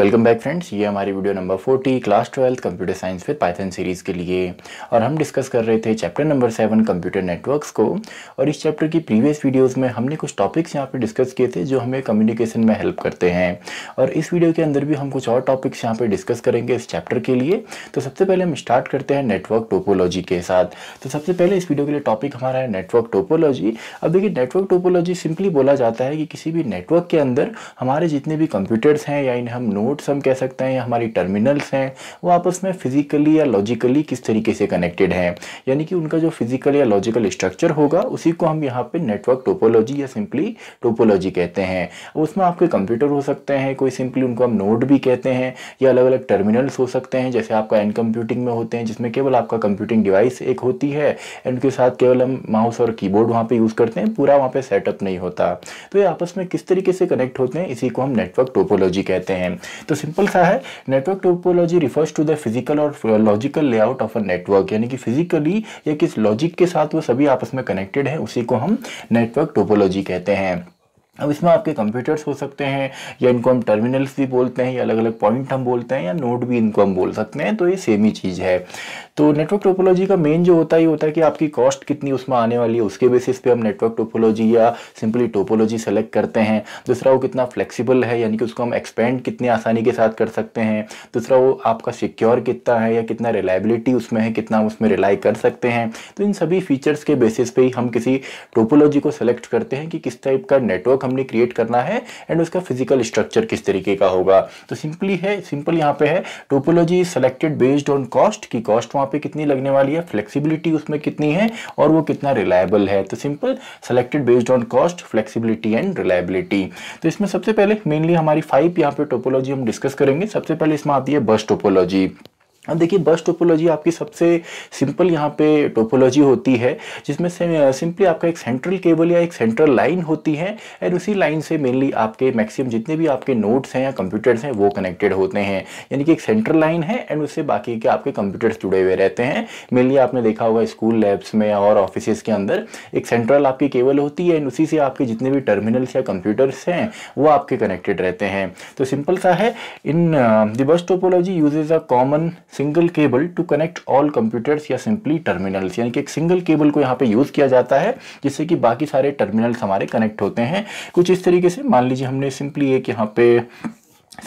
welcome back friends ये हमारी video number 40 class twelfth computer science with Python series के लिए और हम डिस्कस कर रहे थे chapter number seven computer networks को और इस चैप्टर की प्रीवियस वीडियोस में हमने कुछ टॉपिक्स यहाँ पे डिस्कस किए थे जो हमें कम्युनिकेशन में हेल्प करते हैं और इस वीडियो के अंदर भी हम कुछ और टॉपिक्स यहाँ पर डिस्कस करेंगे इस चैप्टर के लिए तो सबसे पहले हम स्टार्ट करते हैं नेटवर्क टोपोलॉजी के साथ तो सबसे पहले इस वीडियो के लिए टॉपिक हमारा है नेटवर्क टोपोलॉजी अब देखिए नेटवर्क टोपोलॉजी सिंपली बोला जाता है कि किसी भी नेटवर्क के अंदर हमारे जितने भी कंप्यूटर्स हैं या इन्हें हम नोड्स हम कह सकते हैं या हमारी टर्मिनल्स हैं वो आपस में फिजिकली या लॉजिकली किस तरीके से कनेक्टेड हैं यानी कि उनका जो फिजिकल या लॉजिकल स्ट्रक्चर होगा उसी को हम यहाँ पे नेटवर्क टोपोलॉजी या सिंपली टोपोलॉजी कहते हैं उसमें आपके कंप्यूटर हो सकते हैं कोई सिंपली उनको हम नोड भी कहते हैं या अलग अलग टर्मिनल्स हो सकते हैं जैसे आपका एंड कंप्यूटिंग में होते हैं जिसमें केवल आपका कंप्यूटिंग डिवाइस एक होती है एंड उनके साथ केवल हम माउस और कीबोर्ड वहाँ पर यूज़ करते हैं पूरा वहाँ पर सेटअप नहीं होता तो ये आपस में किस तरीके से कनेक्ट होते हैं इसी को हम नेटवर्क टोपोलॉजी कहते हैं तो सिंपल सा है network topology refers to the physical और logical layout of a network यानी कि फिजिकली या किस लॉजिक के साथ वो सभी आपस में कनेक्टेड है उसी को हम नेटवर्क टोपोलॉजी कहते हैं अब इसमें आपके कंप्यूटर्स हो सकते हैं या इनको हम टर्मिनल्स भी बोलते हैं या अलग अलग पॉइंट हम बोलते हैं या नोड भी इनको हम बोल सकते हैं तो ये सेम ही चीज़ है तो नेटवर्क टोपोलॉजी का मेन जो होता है ये होता है कि आपकी कॉस्ट कितनी उसमें आने वाली है उसके बेसिस पे हम नेटवर्क टोपोलॉजी या सिंपली टोपोलॉजी सेलेक्ट करते हैं दूसरा वो कितना फ्लेक्सीबल है यानी कि उसको हम एक्सपेंड कितनी आसानी के साथ कर सकते हैं दूसरा वो आपका सिक्योर कितना है या कितना रिलायबिलिटी उसमें है कितना हम उसमें रिलाई कर सकते हैं तो इन सभी फीचर्स के बेसिस पे ही हम किसी टोपोलॉजी को सेलेक्ट करते हैं कि किस टाइप का नेटवर्क हमने क्रिएट करना है एंड उसका फिजिकल स्ट्रक्चर किस तरीके का होगा तो सिंपली है सिंपल यहाँ पे है topology selected based on cost की कॉस्ट वहाँ पे कितनी लगने वाली है फ्लेक्सिबिलिटी उसमें कितनी है और वो कितना रिलायबल है तो simple selected based on cost flexibility and reliability तो इसमें सबसे पहले मेनली हमारी फाइव यहाँ पे टोपोलॉजी हम डिस्कस करेंगे सबसे पहले इसमें आती है बस टोपोलॉजी अब देखिए बस टोपोलॉजी आपकी सबसे सिंपल यहाँ पे टोपोलॉजी होती है जिसमें से सिंपली आपका एक सेंट्रल केबल या एक सेंट्रल लाइन होती है एंड उसी लाइन से मेनली आपके मैक्सिमम जितने भी आपके नोट्स हैं या कंप्यूटर्स हैं वो कनेक्टेड होते हैं यानी कि एक सेंट्रल लाइन है एंड उससे बाकी के आपके कंप्यूटर्स जुड़े हुए रहते हैं मेनली आपने देखा होगा स्कूल लैब्स में और ऑफिस के अंदर एक सेंट्रल आपकी केबल होती है एंड उसी से आपके जितने भी टर्मिनल्स या कंप्यूटर्स हैं वो आपके कनेक्टेड रहते हैं तो सिंपल सा है in the bus topology uses a common single cable to connect all computers या सिंपली टर्मिनल्स यानी कि एक सिंगल केबल को यहाँ पे यूज़ किया जाता है जिससे कि बाकी सारे टर्मिनल्स हमारे कनेक्ट होते हैं कुछ इस तरीके से मान लीजिए हमने सिंपली एक यहाँ पे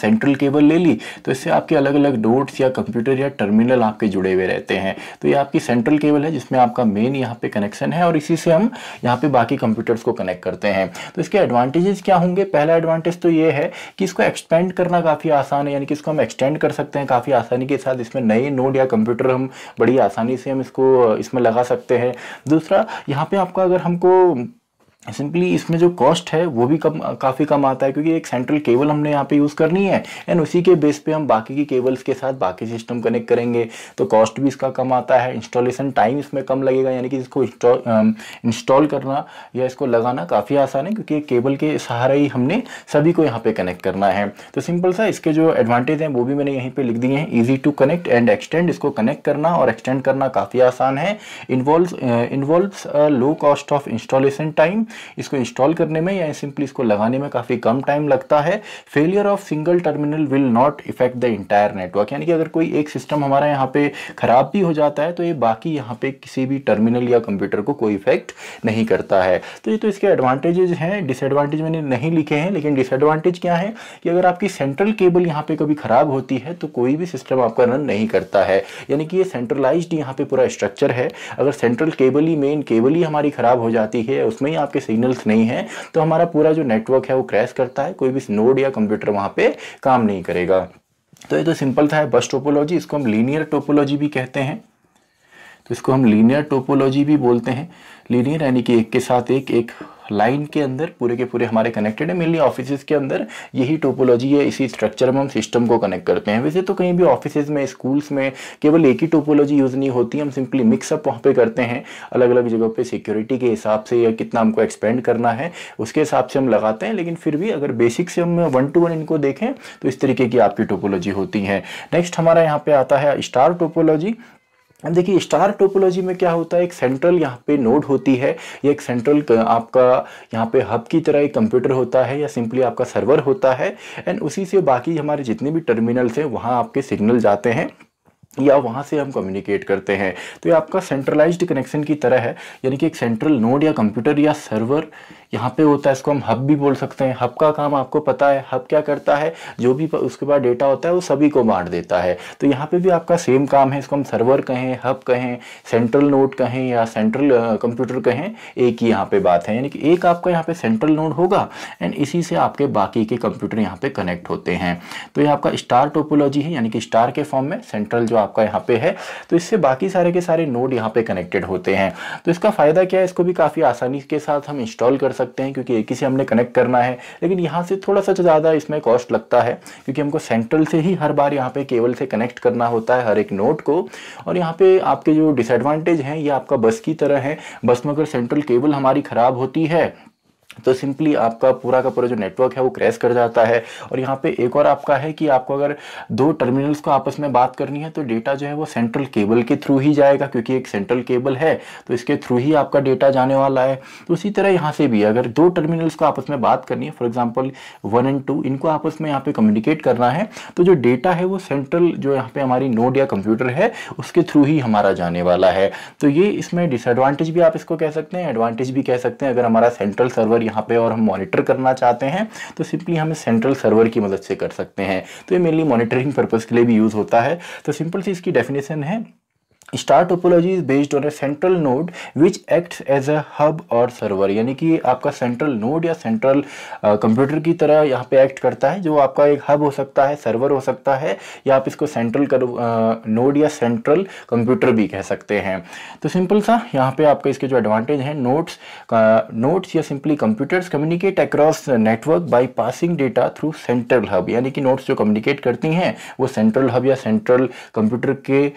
सेंट्रल केबल ले ली तो इससे आपके अलग अलग डोट्स या कंप्यूटर या टर्मिनल आपके जुड़े हुए रहते हैं तो ये आपकी सेंट्रल केबल है जिसमें आपका मेन यहाँ पे कनेक्शन है और इसी से हम यहाँ पे बाकी कंप्यूटर्स को कनेक्ट करते हैं तो इसके एडवांटेजेस क्या होंगे पहला एडवांटेज तो ये है कि इसको एक्सपेंड करना काफ़ी आसान है यानी कि इसको हम एक्सटेंड कर सकते हैं काफ़ी आसानी के साथ इसमें नए नोड या कंप्यूटर हम बड़ी आसानी से हम इसको इसमें लगा सकते हैं दूसरा यहाँ पर आपका अगर हमको सिंपली इसमें जो कॉस्ट है वो भी कम काफ़ी कम आता है क्योंकि एक सेंट्रल केबल हमने यहाँ पे यूज़ करनी है एंड उसी के बेस पे हम बाकी की केबल्स के साथ बाकी सिस्टम कनेक्ट करेंगे तो कॉस्ट भी इसका कम आता है इंस्टॉलेशन टाइम इसमें कम लगेगा यानी कि इसको इंस्टॉल करना या इसको लगाना काफ़ी आसान है क्योंकि केबल के सहारा ही हमने सभी को यहाँ पर कनेक्ट करना है तो सिंपल सा इसके जो एडवांटेज हैं वो भी मैंने यहीं पर लिख दिए हैं easy to connect and extend इसको कनेक्ट करना और एक्सटेंड करना काफ़ी आसान है involve involve low cost of installation time इसको इंस्टॉल करने में या सिंपली इसको लगाने में काफ़ी कम टाइम लगता है failure of single terminal will not effect the entire network यानी कि अगर कोई एक सिस्टम हमारा यहाँ पे खराब भी हो जाता है तो ये बाकी यहाँ पे किसी भी टर्मिनल या कंप्यूटर को कोई इफेक्ट नहीं करता है तो ये तो इसके एडवांटेजेज हैं डिसएडवांटेज मैंने नहीं लिखे हैं लेकिन डिसएडवांटेज क्या है कि अगर आपकी सेंट्रल केबल यहाँ पे कभी खराब होती है तो कोई भी सिस्टम आपका रन नहीं करता है यानी कि ये सेंट्रलाइज्ड यहाँ पे पूरा स्ट्रक्चर है अगर सेंट्रल केबल ही मेन केबल ही हमारी खराब हो जाती है उसमें ही आपके आपके सिग्नल्स नहीं है तो हमारा पूरा जो नेटवर्क है वो क्रैश करता है कोई भी नोड या कंप्यूटर वहां पे काम नहीं करेगा तो ये तो सिंपल था बस टोपोलॉजी इसको हम लीनियर टोपोलॉजी भी कहते हैं तो इसको हम लीनियर टोपोलॉजी भी बोलते हैं लीनियर यानी कि एक के साथ एक एक लाइन के अंदर पूरे के पूरे हमारे कनेक्टेड है मेनली ऑफिस के अंदर यही टोपोलॉजी है इसी स्ट्रक्चर में हम सिस्टम को कनेक्ट करते हैं वैसे तो कहीं भी ऑफिस में स्कूल्स में केवल एक ही टोपोलॉजी यूज़ नहीं होती हम सिंपली मिक्सअप वहाँ पे करते हैं अलग अलग जगह पे सिक्योरिटी के हिसाब से या कितना हमको एक्सपेंड करना है उसके हिसाब से हम लगाते हैं लेकिन फिर भी अगर बेसिक से हम वन टू वन इनको देखें तो इस तरीके की आपकी टोपोलॉजी होती है नेक्स्ट हमारा यहाँ पे आता है स्टार टोपोलॉजी अब देखिए स्टार टोपोलॉजी में क्या होता है एक सेंट्रल यहाँ पे नोड होती है या एक सेंट्रल आपका यहाँ पे हब की तरह एक कंप्यूटर होता है या सिंपली आपका सर्वर होता है एंड उसी से बाकी हमारे जितने भी टर्मिनल्स हैं वहाँ आपके सिग्नल जाते हैं या वहाँ से हम कम्युनिकेट करते हैं तो ये आपका सेंट्रलाइज्ड कनेक्शन की तरह है यानी कि एक सेंट्रल नोड या कंप्यूटर या सर्वर यहाँ पे होता है इसको हम हब भी बोल सकते हैं हब का काम आपको पता है हब क्या करता है जो भी उसके पास डेटा होता है वो सभी को बांट देता है तो यहाँ पे भी आपका सेम काम है इसको हम सर्वर कहें हब कहें सेंट्रल नोड कहें या सेंट्रल कंप्यूटर कहें एक ही यहाँ पे बात है यानी कि एक आपका यहाँ पे सेंट्रल नोड होगा एंड इसी से आपके बाकी के कंप्यूटर यहाँ पे कनेक्ट होते हैं तो ये आपका स्टार टोपोलॉजी है यानी कि स्टार के फॉर्म में सेंट्रल जो आपका यहाँ पे है तो इससे बाकी सारे के सारे नोड यहाँ पे कनेक्टेड होते हैं तो इसका फ़ायदा क्या है इसको भी काफ़ी आसानी के साथ हम इंस्टॉल कर सकते हैं क्योंकि एक ही से हमने कनेक्ट करना है लेकिन यहाँ से थोड़ा सा तो ज़्यादा इसमें कॉस्ट लगता है क्योंकि हमको सेंट्रल से ही हर बार यहाँ पे केबल से कनेक्ट करना होता है हर एक नोट को और यहाँ पे आपके जो डिसएडवांटेज हैं ये आपका बस की तरह है बस में अगर सेंट्रल केबल हमारी ख़राब होती है तो सिंपली आपका पूरा का पूरा जो नेटवर्क है वो क्रैश कर जाता है और यहाँ पे एक और आपका है कि आपको अगर दो टर्मिनल्स को आपस में बात करनी है तो डेटा जो है वो सेंट्रल केबल के थ्रू ही जाएगा क्योंकि एक सेंट्रल केबल है तो इसके थ्रू ही आपका डेटा जाने वाला है तो उसी तरह यहाँ से भी अगर दो टर्मिनल्स को आपस में बात करनी है for example one and two इनको आपस में यहाँ पे कम्युनिकेट करना है तो जो डेटा है वो सेंट्रल जो यहाँ पे हमारी नोड या कंप्यूटर है उसके थ्रू ही हमारा जाने वाला है तो ये इसमें डिसएडवांटेज भी आप इसको कह सकते हैं एडवांटेज भी कह सकते हैं अगर हमारा सेंट्रल सर्वर यहाँ पे और हम मॉनिटर करना चाहते हैं तो सिंपली हम सेंट्रल सर्वर की मदद से कर सकते हैं तो ये मेनली मॉनिटरिंग पर्पज़ के लिए भी यूज़ होता है तो सिंपल सी इसकी डेफिनेशन है star topology is based on a central node which act as a hub और सर्वर यानी कि आपका सेंट्रल नोड या सेंट्रल कंप्यूटर की तरह यहाँ पे एक्ट करता है जो आपका एक हब हो सकता है सर्वर हो सकता है या आप इसको सेंट्रल नोड या सेंट्रल कंप्यूटर भी कह सकते हैं तो सिंपल सा यहाँ पे आपका इसके जो एडवांटेज हैं नोट्स नोट्स या simply computers communicate across network by passing data through central hub यानी कि नोट्स जो कम्युनिकेट करती हैं वो सेंट्रल हब या सेंट्रल कंप्यूटर के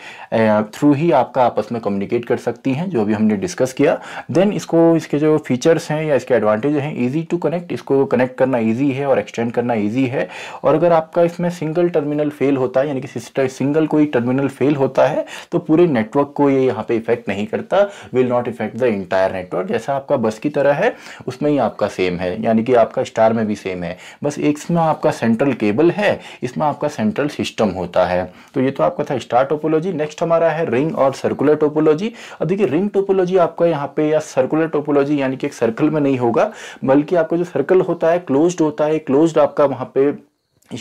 थ्रू ही आपका आपस में कम्युनिकेट कर सकती हैं जो भी हमने डिस्कस किया देन इसको इसके जो फीचर्स हैं या इसके एडवांटेज हैं ईजी टू कनेक्ट इसको कनेक्ट करना ईजी है और एक्सटेंड करना ईजी है और अगर आपका इसमें सिंगल टर्मिनल फेल होता है यानी कि सिंगल कोई टर्मिनल फेल होता है तो पूरे नेटवर्क को ये यहाँ पे इफेक्ट नहीं करता will not effect the entire network जैसा आपका बस की तरह है उसमें ही आपका सेम है यानी कि आपका स्टार में भी सेम है बस एक इसमें आपका सेंट्रल केबल है इसमें आपका सेंट्रल सिस्टम होता है तो ये तो आपका था स्टार टोपोलॉजी नेक्स्ट हमारा है रिंग रिंग और सर्कुलर टोपोलॉजी अब देखिए रिंग टोपोलॉजी आपका यहाँ पे या सर्कुलर टोपोलॉजी यानी कि एक सर्कल में नहीं होगा बल्कि आपका जो सर्कल होता है क्लोज्ड होता है क्लोज्ड आपका वहाँ पे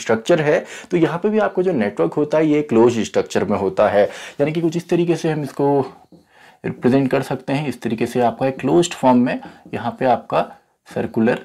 स्ट्रक्चर है तो यहाँ पे भी आपका जो नेटवर्क होता है ये क्लोज स्ट्रक्चर में होता है यानी कि कुछ इस तरीके से हम इसको रिप्रेजेंट कर सकते हैं इस तरीके से आपका एक क्लोज्ड फॉर्म में यहाँ पे आपका सर्कुलर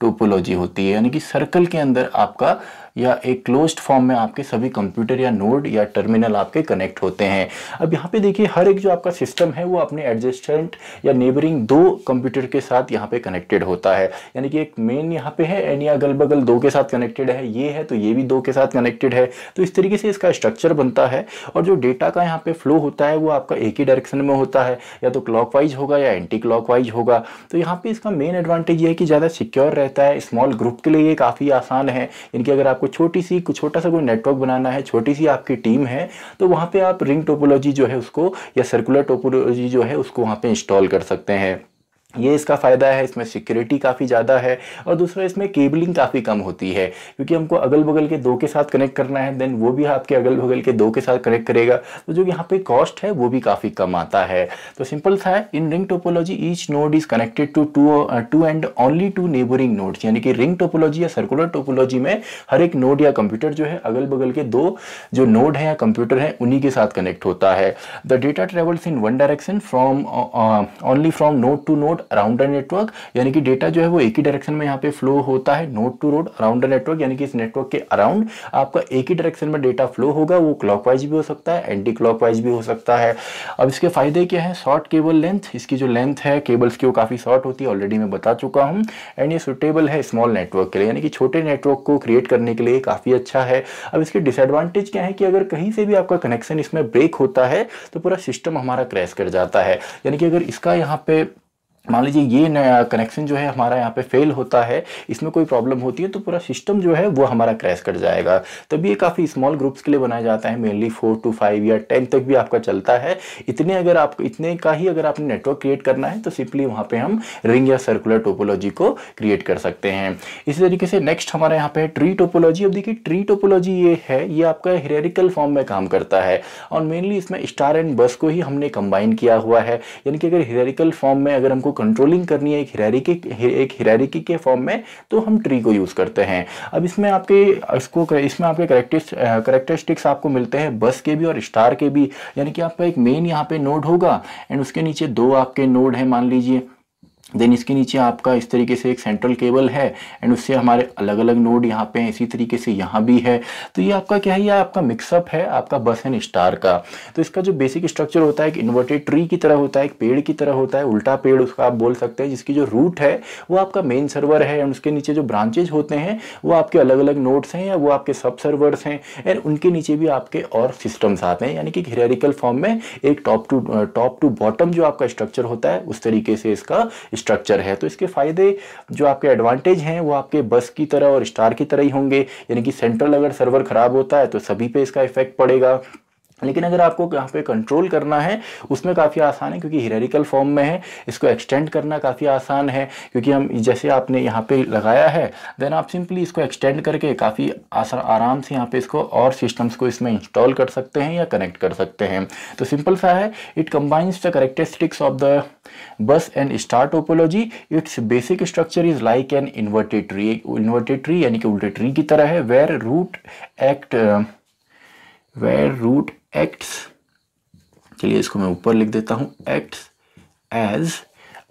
टोपोलॉजी होती है यानी कि सर्कल के अंदर आपका या एक क्लोज्ड फॉर्म में आपके सभी कंप्यूटर या नोड या टर्मिनल आपके कनेक्ट होते हैं अब यहाँ पे देखिए हर एक जो आपका सिस्टम है वो अपने एडजस्टेंट या नेबरिंग दो कंप्यूटर के साथ यहाँ पे कनेक्टेड होता है यानी कि एक मेन यहाँ पे है एंड या अगल बगल दो के साथ कनेक्टेड है ये है तो ये भी दो के साथ कनेक्टेड है तो इस तरीके से इसका स्ट्रक्चर बनता है और जो डेटा का यहाँ पे फ्लो होता है वो आपका एक ही डायरेक्शन में होता है या तो क्लॉक होगा या एंटी क्लॉक होगा तो यहाँ पे इसका मेन एडवांटेज ये है कि ज़्यादा सिक्योर रहता है स्मॉल ग्रुप के लिए ये काफ़ी आसान है इनकी अगर आप आपको छोटी सी छोटा सा कोई नेटवर्क बनाना है छोटी सी आपकी टीम है तो वहाँ पर आप रिंग टोपोलॉजी जो है उसको या सर्कुलर टोपोलॉजी जो है उसको वहाँ पर इंस्टॉल कर सकते हैं ये इसका फ़ायदा है इसमें सिक्योरिटी काफ़ी ज़्यादा है और दूसरा इसमें केबलिंग काफ़ी कम होती है क्योंकि हमको अगल बगल के दो के साथ कनेक्ट करना है देन वो भी आपके अगल बगल के दो के साथ कनेक्ट करेगा तो जो यहाँ पे कॉस्ट है वो भी काफ़ी कम आता है तो सिंपल था in ring topology each node is connected to two two and only two neighbouring nodes यानी कि रिंग टोपोलॉजी या सर्कुलर टोपोलॉजी में हर एक नोड या कंप्यूटर जो है अगल बगल के दो जो नोड हैं या कंप्यूटर हैं उन्हीं के साथ कनेक्ट होता है the data travels in one direction from only from node to node rounder around network यानी कि डेटा जो है वो एक ही डायरेक्शन में यहाँ पे फ्लो होता है node to node rounder network यानी कि इस नेटवर्क के अराउंड आपका एक ही डायरेक्शन में डेटा फ्लो होगा वो क्लॉकवाइज भी हो सकता है एंटी क्लॉकवाइज भी हो सकता है अब इसके फायदे क्या है शॉर्ट केबल लेंथ इसकी जो लेंथ है केबल्स की वो काफ़ी शॉर्ट होती है ऑलरेडी मैं बता चुका हूँ एंड ये सुटेबल है स्मॉल नेटवर्क के लिए यानी कि छोटे नेटवर्क को क्रिएट करने के लिए काफ़ी अच्छा है अब इसके डिसएडवांटेज क्या है कि अगर कहीं से भी आपका कनेक्शन इसमें ब्रेक होता है तो पूरा सिस्टम हमारा क्रैश कर जाता है यानी कि अगर इसका यहाँ पे मान लीजिए ये कनेक्शन जो है हमारा यहाँ पे फेल होता है इसमें कोई प्रॉब्लम होती है तो पूरा सिस्टम जो है वो हमारा क्रैश कर जाएगा तभी ये काफ़ी स्मॉल ग्रुप्स के लिए बनाया जाता है मेनली फोर टू फाइव या टेन तक भी आपका चलता है इतने अगर आप इतने का ही अगर आपने नेटवर्क क्रिएट करना है तो सिंपली वहाँ पर हम रिंग या सर्कुलर टोपोलॉजी को क्रिएट कर सकते हैं इसी तरीके से नेक्स्ट हमारे यहाँ पे है ट्री टोपोलॉजी अब देखिए ट्री टोपोलॉजी ये है ये आपका हेरेरिकल फॉर्म में काम करता है और मेनली इसमें स्टार एंड बस को ही हमने कंबाइन किया हुआ है यानी कि अगर हेरेरिकल फॉर्म में अगर हमको कंट्रोलिंग करनी है एक हिरारिकी एक हिरारिकी के फॉर्म में तो हम ट्री को यूज़ करते हैं अब इसमें आपके इसको इसमें आपके करेक्टिस करेक्टरिस्टिक्स आपको मिलते हैं बस के भी और स्टार के भी यानी कि आपका एक मेन यहाँ पे नोड होगा एंड उसके नीचे दो आपके नोड हैं मान लीजिए देन इसके नीचे आपका इस तरीके से एक सेंट्रल केबल है एंड उससे हमारे अलग अलग नोड यहाँ पे हैं इसी तरीके से यहाँ भी है तो ये आपका क्या है ये आपका मिक्सअप है आपका बस एंड स्टार का तो इसका जो बेसिक स्ट्रक्चर होता है एक इन्वर्टेड ट्री की तरह होता है एक पेड़ की तरह होता है उल्टा पेड़ उसका आप बोल सकते हैं जिसकी जो रूट है वो आपका मेन सर्वर है एंड उसके नीचे जो ब्रांचेज होते हैं वो आपके अलग अलग नोट्स हैं या वो आपके सब सर्वर्स हैं एंड उनके नीचे भी आपके और सिस्टम्स आते हैं यानी कि घेरिकल फॉर्म में एक top to top to bottom जो आपका स्ट्रक्चर होता है उस तरीके से इसका स्ट्रक्चर है तो इसके फ़ायदे जो आपके एडवांटेज हैं वो आपके बस की तरह और स्टार की तरह ही होंगे यानी कि सेंट्रल अगर सर्वर ख़राब होता है तो सभी पे इसका इफेक्ट पड़ेगा लेकिन अगर आपको यहाँ पे कंट्रोल करना है उसमें काफ़ी आसान है क्योंकि हिरेरिकल फॉर्म में है इसको एक्सटेंड करना काफ़ी आसान है क्योंकि हम जैसे आपने यहाँ पे लगाया है देन आप सिंपली इसको एक्सटेंड करके काफ़ी आसान आराम से यहाँ पे इसको और सिस्टम्स को इसमें इंस्टॉल कर सकते हैं या कनेक्ट कर सकते हैं तो सिंपल सा है it combines the characteristics of the bus and star topology its basic structure is like an inverted tree inverted tree यानी कि उल्टे ट्री की तरह है where root act where root acts चलिए इसको मैं ऊपर लिख देता हूँ एक्ट्स एज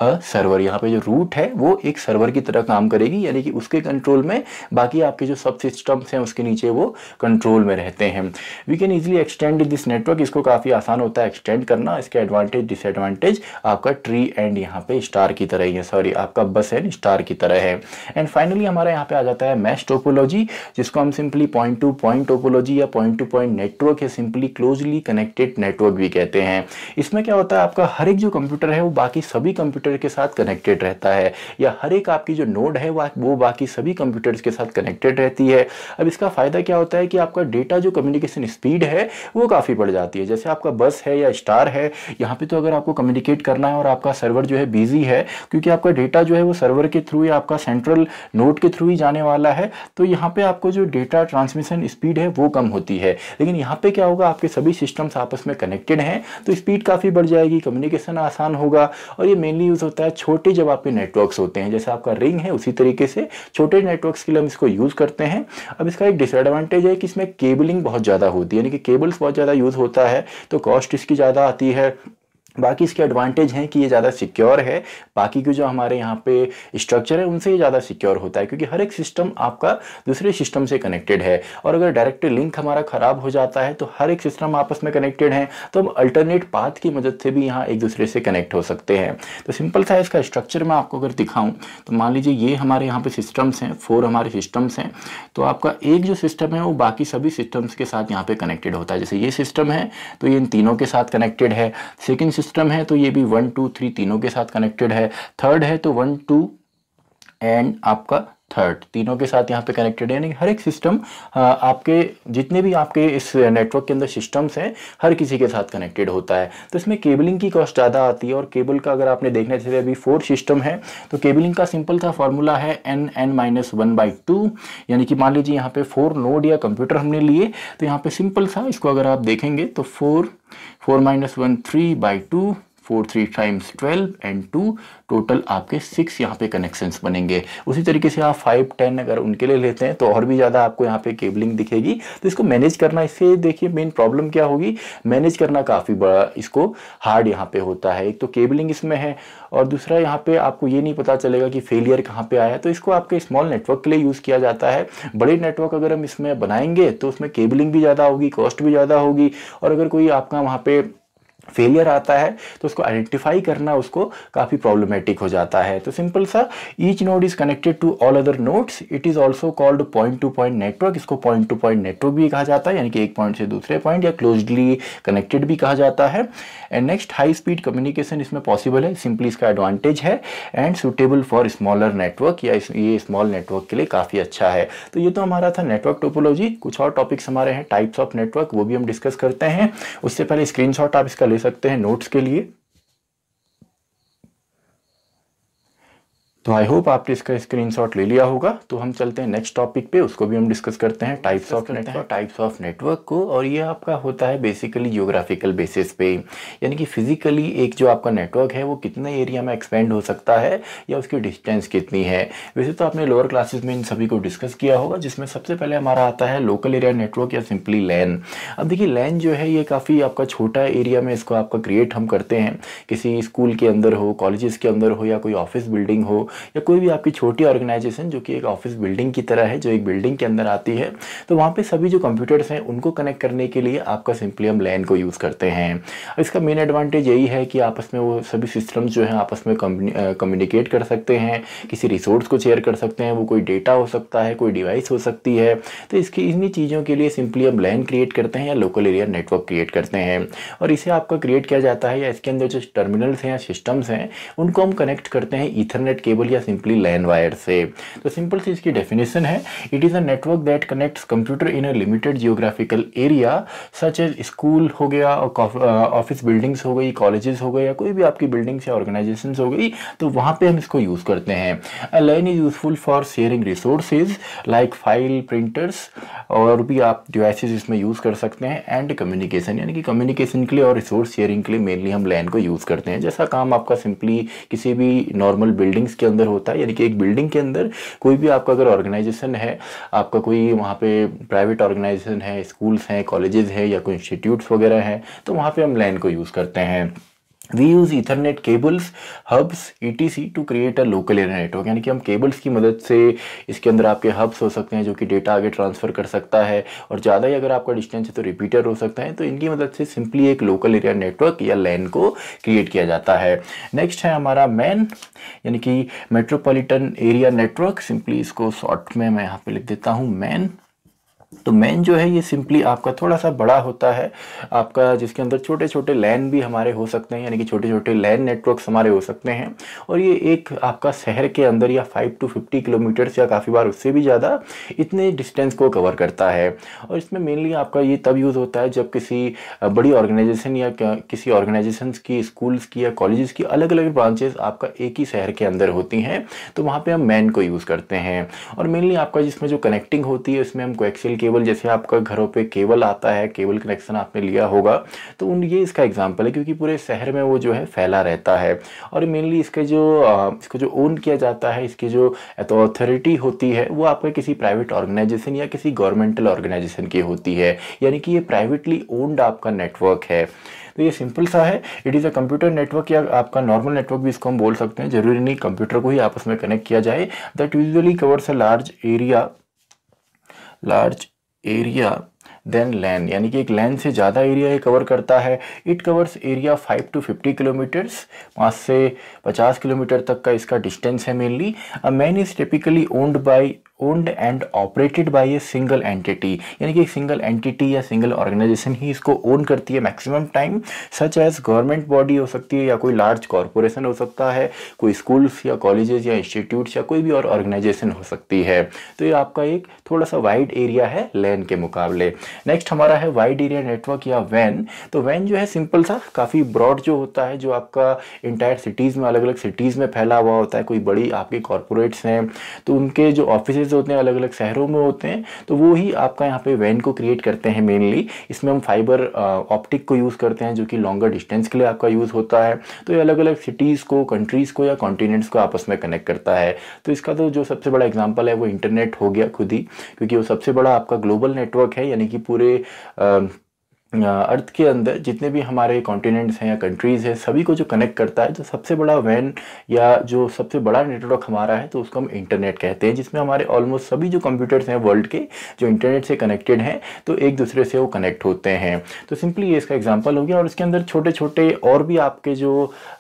अ सर्वर यहाँ पे जो रूट है वो एक सर्वर की तरह काम करेगी यानी कि उसके कंट्रोल में बाकी आपके जो सब सिस्टम्स हैं उसके नीचे वो कंट्रोल में रहते हैं we can easily extend this network इसको काफ़ी आसान होता है एक्सटेंड करना इसके एडवांटेज डिसएडवांटेज आपका ट्री एंड यहाँ पे स्टार की तरह ही है सॉरी आपका बस एंड स्टार की तरह है एंड फाइनली हमारा यहाँ पे आ जाता है मैश टोपोलॉजी जिसको हम simply point to point topology या पॉइंट टू पॉइंट नेटवर्क या सिंपली क्लोजली कनेक्टेड नेटवर्क भी कहते हैं इसमें क्या होता है आपका हर एक जो कंप्यूटर है वो बाकी सभी कंप्यूटर कंप्यूटर के साथ कनेक्टेड रहता है या हर एक आपकी जो नोड है वो बाकी सभी कंप्यूटर्स के साथ कनेक्टेड रहती है अब इसका फ़ायदा क्या होता है कि आपका डेटा जो कम्युनिकेशन स्पीड है वो काफ़ी बढ़ जाती है जैसे आपका बस है या स्टार है यहाँ पे तो अगर आपको कम्युनिकेट करना है और आपका सर्वर जो है बिजी है क्योंकि आपका डेटा जो है वो सर्वर के थ्रू या आपका सेंट्रल नोट के थ्रू ही जाने वाला है तो यहाँ पे आपको जो डेटा ट्रांसमिशन स्पीड है वो कम होती है लेकिन यहाँ पे क्या होगा आपके सभी सिस्टम्स आपस में कनेक्टेड हैं तो स्पीड काफ़ी बढ़ जाएगी कम्युनिकेशन आसान होगा और ये मेनली डिफरेंस होता है छोटे जब आपके नेटवर्क्स होते हैं जैसे आपका रिंग है उसी तरीके से छोटे नेटवर्क्स के लिए हम इसको यूज़ करते हैं अब इसका एक डिसएडवांटेज है कि इसमें केबलिंग बहुत ज़्यादा होती है यानी कि केबल्स बहुत ज़्यादा यूज़ होता है तो कॉस्ट इसकी ज़्यादा आती है बाकी इसके एडवांटेज हैं कि ये ज़्यादा सिक्योर है बाकी के जो हमारे यहाँ पे स्ट्रक्चर है उनसे ये ज़्यादा सिक्योर होता है क्योंकि हर एक सिस्टम आपका दूसरे सिस्टम से कनेक्टेड है और अगर डायरेक्ट लिंक हमारा ख़राब हो जाता है तो हर एक सिस्टम आपस में कनेक्टेड हैं तो हम अल्टरनेट पाथ की मदद से भी यहाँ एक दूसरे से कनेक्ट हो सकते हैं तो सिंपल सा इसका स्ट्रक्चर मैं आपको अगर दिखाऊँ तो मान लीजिए ये हमारे यहाँ पर सिस्टम्स हैं फोर हमारे सिस्टम्स हैं तो आपका एक जो सिस्टम है वो बाकी सभी सिस्टम्स के साथ यहाँ पर कनेक्टेड होता है जैसे ये सिस्टम है तो ये इन तीनों के साथ कनेक्टेड है सेकेंड सिस्टम है तो ये भी वन टू थ्री तीनों के साथ कनेक्टेड है थर्ड है तो वन टू एंड आपका थर्ड तीनों के साथ यहाँ पे कनेक्टेड है यानी हर एक सिस्टम आपके जितने भी आपके इस नेटवर्क के अंदर सिस्टम्स हैं हर किसी के साथ कनेक्टेड होता है तो इसमें केबलिंग की कॉस्ट ज़्यादा आती है और केबल का अगर आपने देखना जैसे अभी फोर सिस्टम है तो केबलिंग का सिंपल सा फॉर्मूला है n n minus one by two यानी कि मान लीजिए यहाँ पर फोर नोड या कंप्यूटर हमने लिए तो यहाँ पर सिंपल सा इसको अगर आप देखेंगे तो four four minus one three by two four three times twelve and two total आपके सिक्स यहाँ पे कनेक्शंस बनेंगे उसी तरीके से आप फाइव टेन अगर उनके लिए लेते हैं तो और भी ज़्यादा आपको यहाँ पे केबलिंग दिखेगी तो इसको मैनेज करना इससे देखिए मेन प्रॉब्लम क्या होगी मैनेज करना काफ़ी बड़ा इसको हार्ड यहाँ पे होता है एक तो केबलिंग इसमें है और दूसरा यहाँ पे आपको ये नहीं पता चलेगा कि फेलियर कहाँ पर आया तो इसको आपके स्मॉल नेटवर्क के लिए यूज़ किया जाता है बड़े नेटवर्क अगर हम इसमें बनाएंगे तो उसमें केबलिंग भी ज़्यादा होगी कॉस्ट भी ज़्यादा होगी और अगर कोई आपका वहाँ पर फेलियर आता है तो उसको आइडेंटिफाई करना उसको काफ़ी प्रॉब्लमेटिक हो जाता है तो सिंपल सा each node is connected to all other nodes it is also called point to point network इसको पॉइंट टू पॉइंट नेटवर्क भी कहा जाता है यानी कि एक पॉइंट से दूसरे पॉइंट या क्लोजली कनेक्टेड भी कहा जाता है and next high speed communication इसमें पॉसिबल है सिंपली इसका एडवांटेज है and suitable for smaller network या ये स्मॉल नेटवर्क के लिए काफ़ी अच्छा है तो ये तो हमारा था नेटवर्क टोपोलॉजी कुछ और टॉपिक्स हमारे हैं टाइप्स ऑफ नेटवर्क वो भी हम डिस्कस करते हैं उससे पहले स्क्रीन आप इसका ले सकते हैं नोट्स के लिए तो आई होप आपने इसका स्क्रीनशॉट ले लिया होगा तो हम चलते हैं नेक्स्ट टॉपिक पे उसको भी हम डिस्कस करते हैं types of network types of network को और ये आपका होता है बेसिकली जियोग्राफिकल बेसिस पे यानी कि फिजिकली एक जो आपका नेटवर्क है वो कितने एरिया में एक्सपेंड हो सकता है या उसकी डिस्टेंस कितनी है वैसे तो आपने लोअर क्लासेज में इन सभी को डिस्कस किया होगा जिसमें सबसे पहले हमारा आता है लोकल एरिया नेटवर्क या सिंपली लैन अब देखिए लैन जो है ये काफ़ी आपका छोटा एरिया में इसको आपका क्रिएट हम करते हैं किसी स्कूल के अंदर हो कॉलेजेस के अंदर हो या कोई ऑफिस बिल्डिंग हो या कोई भी आपकी छोटी ऑर्गेनाइजेशन जो कि एक ऑफिस बिल्डिंग की तरह है जो एक बिल्डिंग के अंदर आती है तो वहाँ पर सभी जो कंप्यूटर्स हैं उनको कनेक्ट करने के लिए आपका सिंपली हम लैन को यूज़ करते हैं इसका मेन एडवांटेज यही है कि आपस में वो सभी सिस्टम जो है आपस में कम्युनिकेट कर सकते हैं किसी रिसोर्स को शेयर कर सकते हैं वो कोई डेटा हो सकता है कोई डिवाइस हो सकती है तो इसकी इन्हीं चीज़ों के लिए सिंपली हम लैन क्रिएट करते हैं या लोकल एरिया नेटवर्क क्रिएट करते हैं और इसे आपका क्रिएट किया जाता है या इसके अंदर जो टर्मिनल्स हैं या सिस्टम्स हैं उनको हम कनेक्ट करते हैं ईथरनेट केबल केबल या सिंपली लैंड वायर से तो सिंपल सी इसकी डेफिनेशन है it is a network that connects computer in a limited geographical area such as school हो गया ऑफिस बिल्डिंग्स uh, हो गई कॉलेजेस हो गए या कोई भी आपकी बिल्डिंग्स या ऑर्गेनाइजेशन हो गई तो वहाँ पर हम इसको यूज़ करते हैं a LAN is useful for sharing resources like file printers और भी आप डिवाइसेस इसमें यूज़ कर सकते हैं एंड कम्युनिकेशन यानी कि कम्युनिकेशन के लिए और रिसोर्स शेयरिंग के लिए मेनली हम लैन को यूज़ करते हैं जैसा काम आपका सिंपली किसी भी नॉर्मल बिल्डिंग्स के अंदर होता है यानी कि एक बिल्डिंग के अंदर कोई भी आपका अगर ऑर्गेनाइजेशन है आपका कोई वहाँ पे प्राइवेट ऑर्गेनाइजेशन है स्कूल्स हैं कॉलेजेस हैं या कोई इंस्टीट्यूट्स वगैरह हैं तो वहाँ पर हम लैंड को यूज़ करते हैं we use Ethernet cables hubs e to create a local area network यानी कि हम केबल्स की मदद से इसके अंदर आपके हब्स हो सकते हैं जो कि डेटा आगे ट्रांसफ़र कर सकता है और ज़्यादा ही अगर आपका डिस्टेंस है तो रिपीटर हो सकता है तो इनकी मदद से सिंपली एक लोकल एरिया नेटवर्क या LAN को क्रिएट किया जाता है नेक्स्ट है हमारा मैन यानी कि Metropolitan एरिया नेटवर्क सिंपली इसको शॉर्ट में मैं यहाँ पर लिख देता हूँ मैन तो मैन जो है ये सिंपली आपका थोड़ा सा बड़ा होता है आपका जिसके अंदर छोटे छोटे लैन भी हमारे हो सकते हैं यानी कि छोटे छोटे लैन नेटवर्क्स हमारे हो सकते हैं और ये एक आपका शहर के अंदर या 5 टू 50 किलोमीटर्स या काफ़ी बार उससे भी ज़्यादा इतने डिस्टेंस को कवर करता है और इसमें मेनली आपका ये तब यूज़ होता है जब किसी बड़ी ऑर्गेनाइजेशन या किसी ऑर्गेनाइजेशन की स्कूल्स की या कॉलेज की अलग अलग ब्रांचेज आपका एक ही शहर के अंदर होती हैं तो वहाँ पर हम मैन को यूज़ करते हैं और मेनली आपका जिसमें जो कनेक्टिंग होती है उसमें हम कोएक्सियल केबल जैसे आपका घरों पे केबल आता है केबल कनेक्शन आपने लिया होगा तो उन ये इसका एग्जाम्पल है क्योंकि पूरे शहर में वो जो है फैला रहता है और मेनली इसके जो इसको जो ओन किया जाता है इसकी जो अथॉरिटी होती है वो आपका किसी प्राइवेट ऑर्गेनाइजेशन या किसी गवर्नमेंटल ऑर्गेनाइजेशन की होती है यानी कि ये प्राइवेटली ओन्ड आपका नेटवर्क है तो ये सिंपल सा है it is a computer network या आपका नॉर्मल नेटवर्क भी इसको हम बोल सकते हैं जरूरी नहीं कंप्यूटर को ही आपस में कनेक्ट किया जाए that usually covers a large area large area then LAN यानी कि एक लैंड से ज़्यादा एरिया ये कवर करता है it covers area 5 to 50 kilometres पाँच से 50 किलोमीटर तक का इसका डिस्टेंस है mainly a MAN is typically owned by owned and operated by a single entity यानी कि सिंगल एंटिटी या सिंगल ऑर्गेनाइजेशन ही इसको ओन करती है maximum time such as government body हो सकती है या कोई लार्ज कॉरपोरेशन हो सकता है कोई स्कूल्स या कॉलेजेस या इंस्टीट्यूट्स या कोई भी और ऑर्गेनाइजेशन हो सकती है तो ये आपका एक थोड़ा सा वाइड एरिया है लैन के मुकाबले नेक्स्ट हमारा है वाइड एरिया नेटवर्क या वैन तो वैन जो है सिंपल सा काफ़ी ब्रॉड जो होता है जो आपका इंटायर सिटीज़ में अलग अलग सिटीज़ में फैला हुआ होता है कोई बड़ी आपके कॉरपोरेट्स हैं तो उनके जो ऑफिस जो होते हैं अलग अलग शहरों में होते हैं तो वो ही आपका यहाँ पे वैन को क्रिएट करते हैं मेनली इसमें हम फाइबर ऑप्टिक uh, को यूज़ करते हैं जो कि लॉन्गर डिस्टेंस के लिए आपका यूज़ होता है तो ये अलग अलग सिटीज़ को कंट्रीज़ को या कॉन्टिनेंट्स को आपस में कनेक्ट करता है तो इसका तो जो सबसे बड़ा एग्जाम्पल है वो इंटरनेट हो गया खुद ही क्योंकि वो सबसे बड़ा आपका ग्लोबल नेटवर्क है यानी कि पूरे आ, uh, अर्थ के अंदर जितने भी हमारे कॉन्टिनेंट्स हैं या कंट्रीज़ हैं सभी को जो कनेक्ट करता है जो सबसे बड़ा वैन या जो सबसे बड़ा नेटवर्क हमारा है तो उसको हम इंटरनेट कहते हैं जिसमें हमारे ऑलमोस्ट सभी जो कंप्यूटर्स हैं वर्ल्ड के जो इंटरनेट से कनेक्टेड हैं तो एक दूसरे से वो कनेक्ट होते हैं तो सिंपली ये इसका एग्जाम्पल हो गया और इसके अंदर छोटे छोटे और भी आपके जो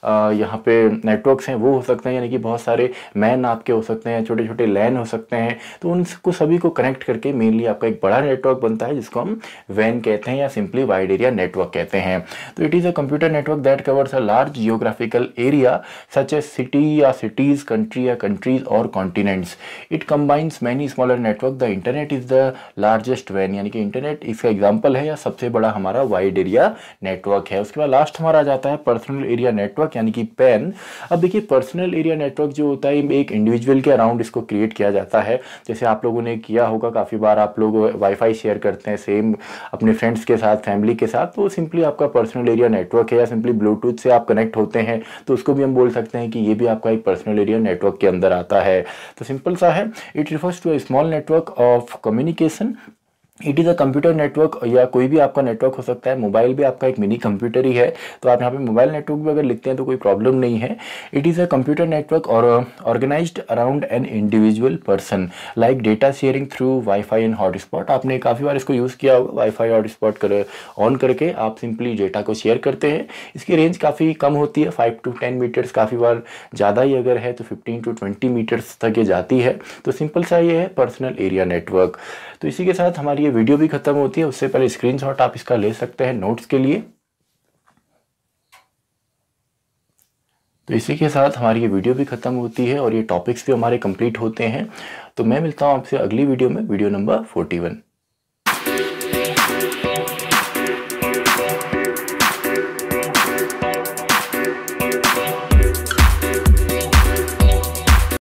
यहाँ पर नेटवर्क्स हैं वो हो सकते हैं यानी कि बहुत सारे मैन आपके हो सकते हैं छोटे छोटे लैन हो सकते हैं तो उनको सभी को कनेक्ट करके मेनली आपका एक बड़ा नेटवर्क बनता है जिसको हम वैन कहते हैं या simply generally wide area network कहते हैं तो it is a computer network that covers a large geographical area such a city या सिटीज़ कंट्री या कंट्रीज और continents it combines many smaller network the internet is the largest वैन यानी कि internet इसका एग्जाम्पल है या सबसे बड़ा हमारा वाइड एरिया नेटवर्क है उसके बाद लास्ट हमारा जाता है पर्सनल एरिया नेटवर्क यानी कि पैन अब देखिए पर्सनल एरिया नेटवर्क जो होता है एक इंडिविजुअल के अराउंड इसको क्रिएट किया जाता है जैसे आप लोगों ने किया होगा काफ़ी बार आप लोग वाईफाई शेयर करते हैं सेम अपने फ्रेंड्स के साथ फैमिली के साथ वो तो सिंपली आपका पर्सनल एरिया नेटवर्क है या सिंपली ब्लूटूथ से आप कनेक्ट होते हैं तो उसको भी हम बोल सकते हैं कि ये भी आपका एक पर्सनल एरिया नेटवर्क के अंदर आता है तो सिंपल सा है it refers to a small network of communication it is a computer network या कोई भी आपका नेटवर्क हो सकता है मोबाइल भी आपका एक मिनी कंप्यूटर ही है तो आप यहाँ पे मोबाइल नेटवर्क भी अगर लिखते हैं तो कोई प्रॉब्लम नहीं है it is a computer network और organise around an individual person like data sharing through WiFi and hotspot आपने काफ़ी बार इसको यूज़ किया होगा वाईफाई हॉटस्पॉट कर ऑन करके आप सिंपली डेटा को शेयर करते हैं इसकी रेंज काफ़ी कम होती है फाइव टू टेन मीटर्स काफ़ी बार ज़्यादा ही अगर है तो फिफ्टीन टू ट्वेंटी मीटर्स तक ये जाती है तो सिंपल सा ये है पर्सनल एरिया नेटवर्क तो इसी के साथ हमारी वीडियो भी खत्म होती है उससे पहले स्क्रीनशॉट आप इसका ले सकते हैं नोट्स के लिए तो इसी के साथ हमारी ये वीडियो भी खत्म होती है और ये टॉपिक्स भी हमारे कंप्लीट होते हैं तो मैं मिलता हूँ आपसे अगली वीडियो में वीडियो नंबर फोर्टी वन